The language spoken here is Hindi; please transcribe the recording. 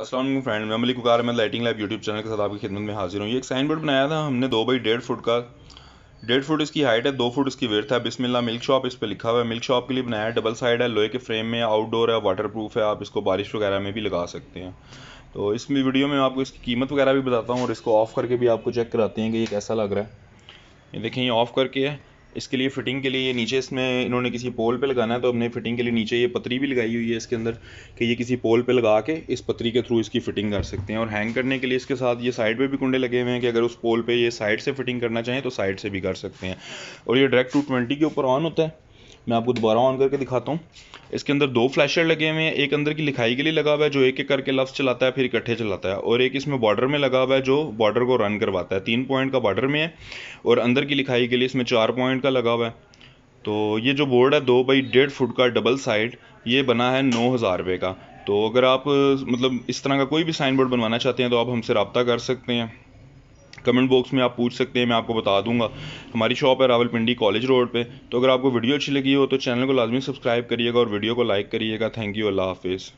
असलम फ्रेंड मैं मलिक वकार मैं लाइटिंग लाइफ यूट्यूब चैनल के साथ आपकी खिदमत में हाजिर हूँ ये एक साइन बोर्ड बनाया था हमने दो बाई डेढ़ फुट का डेढ़ फुट इसकी हाइट है दो फुट इसकी वेथ है बिस्मिल्ला मिल्क शॉप इस पर लिखा हुआ है मिल्क शॉप के लिए बनाया है डबल साइड है लोहे के फ्रेम में आउटडोर है वाटर प्रूफ है आप इसको बारिश वगैरह में भी लगा सकते हैं तो इस वीडियो में आपको इसकी कीमत वगैरह भी बताता हूँ और इसको ऑफ़ करके भी आपको चेक कराते हैं कि ये कैसा लग रहा है ये देखें ये ऑफ़ करके है इसके लिए फिटिंग के लिए ये नीचे इसमें इन्होंने किसी पोल पे लगाना है तो हमने फिटिंग के लिए नीचे ये पतरी भी लगाई हुई है इसके अंदर कि ये किसी पोल पे लगा के इस पतरी के थ्रू इसकी फिटिंग कर सकते हैं और हैंग करने के लिए इसके साथ ये साइड पे भी कुंडे लगे हुए हैं कि अगर उस पोल पर ये साइड से फिटिंग करना चाहें तो साइड से भी कर सकते हैं और ये डायरेक्ट टू ट्वेंटी के ऊपर ऑन होता है मैं आपको दोबारा ऑन करके दिखाता हूँ इसके अंदर दो फ्लैशर लगे हुए हैं एक अंदर की लिखाई के लिए लगा हुआ है जो एक एक करके लफ्स चलाता है फिर इकट्ठे चलाता है और एक इसमें बॉर्डर में लगा हुआ है जो बॉर्डर को रन करवाता है तीन पॉइंट का बॉर्डर में है और अंदर की लिखाई के लिए इसमें चार पॉइंट का लगा हुआ है तो ये जो बोर्ड है दो बाई डेढ़ फुट का डबल साइड ये बना है नौ हज़ार रुपये का तो अगर आप मतलब इस तरह का कोई भी साइन बोर्ड बनवाना चाहते हैं तो आप हमसे रबता कर सकते हैं कमेंट बॉक्स में आप पूछ सकते हैं मैं आपको बता दूंगा हमारी शॉप है रावलपिंडी कॉलेज रोड पे तो अगर आपको वीडियो अच्छी लगी हो तो चैनल को लाजमी सब्सक्राइब करिएगा और वीडियो को लाइक करिएगा थैंक यू अल्लाह हाफिज़